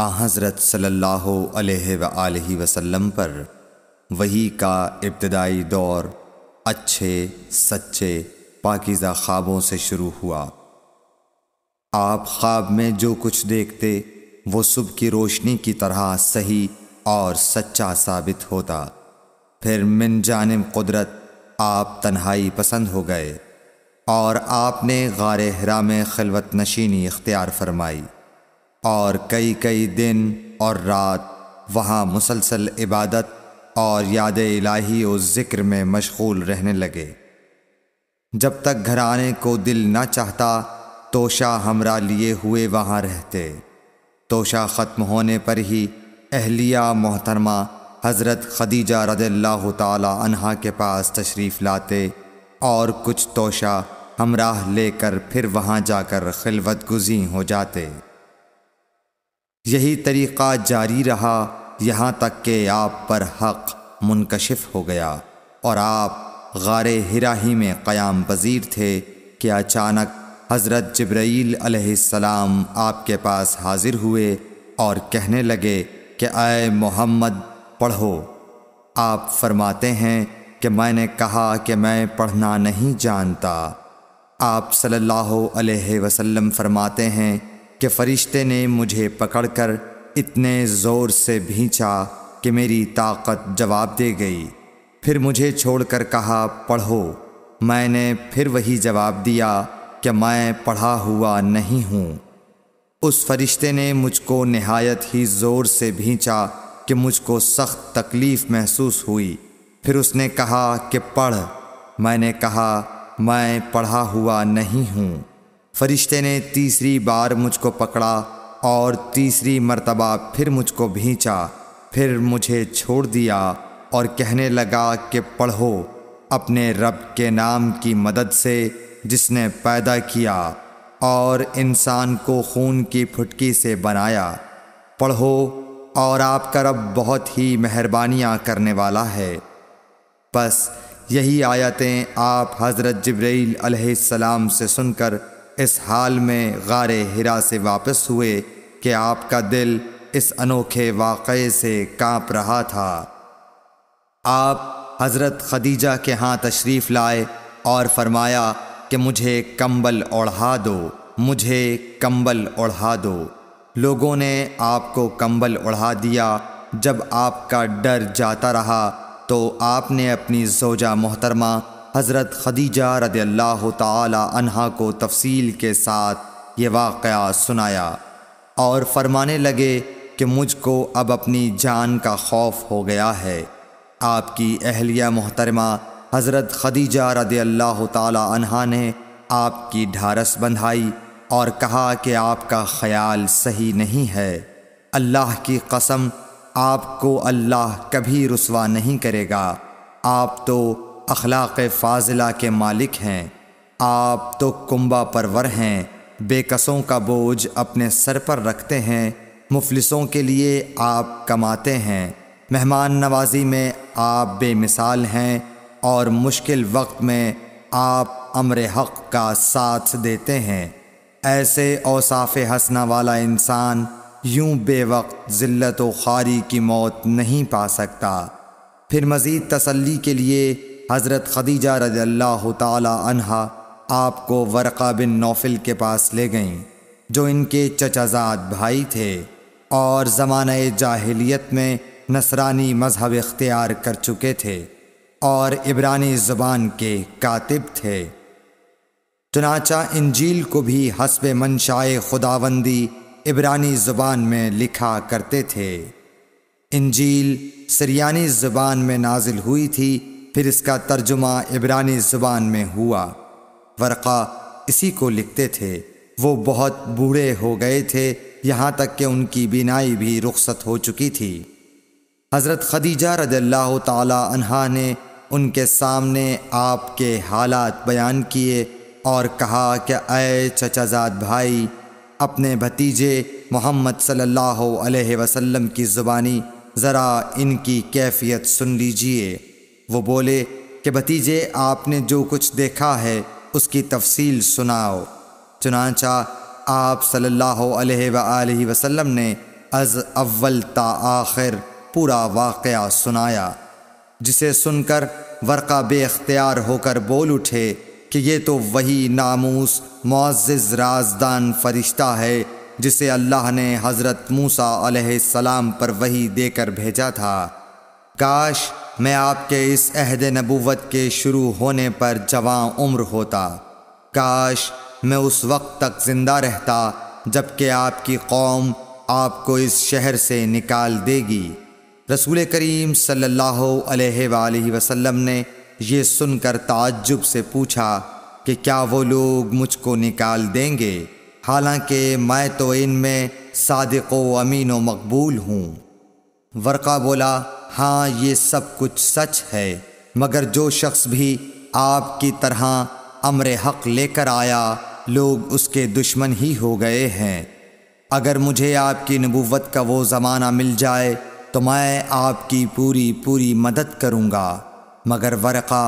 आ हज़रत वसल्लम पर वही का इब्तदाई दौर अच्छे सच्चे पाकिज़ा ख्वाबों से शुरू हुआ आप ख्वाब में जो कुछ देखते वो सुबह की रोशनी की तरह सही और सच्चा साबित होता फिर मिन जानब कुदरत आप तन्हाई पसंद हो गए और आपने गार हरा में खलवत नशीनी इख्तियार फरमाई और कई कई दिन और रात वहाँ मुसलसल इबादत और याद इलाही और ज़िक्र में मशगूल रहने लगे जब तक घर आने को दिल ना चाहता तोशा हमरा लिए हुए वहाँ रहते तोशा ख़त्म होने पर ही अहलिया मोहतरमा हज़रत खदीजा रदल्ला तहा के पास तशरीफ़ लाते और कुछ तोशा हमराह लेकर फिर वहाँ जाकर खिलवत गुजी हो जाते यही तरीक़ा जारी रहा यहाँ तक कि आप पर हक मुनकशिफ हो गया और आप गार हिरा ही में क़याम पजीर थे कि अचानक हज़रत जब्रैल अलैहिस्सलाम आपके पास हाजिर हुए और कहने लगे कि आए मोहम्मद पढ़ो आप फरमाते हैं कि मैंने कहा कि मैं पढ़ना नहीं जानता आप सल्लल्लाहु अलैहि वसल्लम फरमाते हैं कि फ़रिश्ते ने मुझे पकड़कर इतने ज़ोर से भींचा कि मेरी ताकत जवाब दे गई फिर मुझे छोड़कर कहा पढ़ो मैंने फिर वही जवाब दिया कि मैं पढ़ा हुआ नहीं हूँ उस फरिश्ते ने मुझको नहायत ही ज़ोर से भींचा कि मुझको सख्त तकलीफ़ महसूस हुई फिर उसने कहा कि पढ़ मैंने कहा मैं पढ़ा हुआ नहीं हूँ फरिश्ते ने तीसरी बार मुझको पकड़ा और तीसरी मर्तबा फिर मुझको भींचा फिर मुझे छोड़ दिया और कहने लगा कि पढ़ो अपने रब के नाम की मदद से जिसने पैदा किया और इंसान को खून की फुटकी से बनाया पढ़ो और आपका रब बहुत ही मेहरबानियाँ करने वाला है बस यही आयतें आप हज़रत जब्रैल अलैहिस्सलाम से सुनकर इस हाल में गार हिरा से वापस हुए कि आपका दिल इस अनोखे वाक़े से कांप रहा था आप हज़रत खदीजा के यहाँ तशरीफ़ लाए और फरमाया कि मुझे कंबल ओढ़ा दो मुझे कंबल ओढ़ा दो लोगों ने आपको कंबल ओढ़ा दिया जब आपका डर जाता रहा तो आपने अपनी जोजा मोहतरमा हज़रत खदीजा रद अल्लाह तहा को तफसील के साथ ये वाक़ सुनाया और फरमाने लगे कि मुझको अब अपनी जान का खौफ हो गया है आपकी अहलिया मोहतरमा हज़रत खदीजा रद अल्लाह तहा ने आपकी ढारस बंधाई और कहा कि आपका ख्याल सही नहीं है अल्लाह की कसम आपको अल्लाह कभी रसवा नहीं करेगा आप तो अखलाक फाजिला के मालिक हैं आप तो कुंबा परवर हैं बेकसों का बोझ अपने सर पर रखते हैं मुफलिसों के लिए आप कमाते हैं मेहमान नवाजी में आप बेमिसाल हैं और मुश्किल वक्त में आप अमर हक़ का साथ देते हैं ऐसे औसाफ हंसना वाला इंसान यूं बेवक्त ज़िल्लत व खारी की मौत नहीं पा सकता फिर मज़ीद तसल्ली के लिए हज़रत खदीजा रज़ल्लाहु ताला अनहा आपको वरक़ा बिन नौफिल के पास ले गईं जो इनके चचाजाद भाई थे और ज़माने जाहिलियत में नसरानी मज़हब इख्तियार कर चुके थे और इबरानी ज़ुबान के कातिब थे चनाचा इंजील को भी हसब मनशाए खुदावंदी इबरानी ज़ुबान में लिखा करते थे इंजील सरियानी ज़ुबान में नाजिल हुई थी फिर इसका तर्जुमा इबरानी ज़ुबान में हुआ वरक़ा इसी को लिखते थे वो बहुत बूढ़े हो गए थे यहाँ तक कि उनकी बिनाई भी रुखसत हो चुकी थी हज़रत खदीजा ताला तहा ने उनके सामने आपके हालात बयान किए और कहा कि अय चचाजाद भाई अपने भतीजे मोहम्मद सल्लल्लाहु अलैहि वसल्लम की ज़ुबानी ज़रा इनकी कैफियत सुन लीजिए वो बोले कि भतीजे आपने जो कुछ देखा है उसकी तफसील सुनाओ चुनाचा आप सल्लल्लाहु अलैहि वसल्लम ने अज अव्वल ता आखिर पूरा वाक़ सुनाया जिसे सुनकर वर्का बेख्तियार होकर बोल उठे कि ये तो वही नामूस मुआज़ राजदान फरिश्ता है जिसे अल्लाह ने हज़रत मूसा सलाम पर वही देकर भेजा था काश मैं आपके इस अहद नबूवत के शुरू होने पर जवां उम्र होता काश मैं उस वक्त तक ज़िंदा रहता जबकि आपकी कौम आपको इस शहर से निकाल देगी रसूल करीम सल्लल्लाहु अलैहि वसल्लम ने यह सुनकर ताज्जुब से पूछा कि क्या वो लोग मुझको निकाल देंगे हालांकि मैं तो इनमें सादिक अमीन व मकबूल हूँ वर्का बोला हाँ ये सब कुछ सच है मगर जो शख्स भी आपकी तरह अमर हक लेकर आया लोग उसके दुश्मन ही हो गए हैं अगर मुझे आपकी नबूवत का वो ज़माना मिल जाए तो मैं आपकी पूरी पूरी मदद करूँगा मगर वरक़ा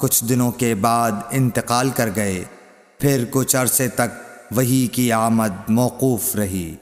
कुछ दिनों के बाद इंतकाल कर गए फिर कुछ अरसे तक वही की आमद मौकूफ़ रही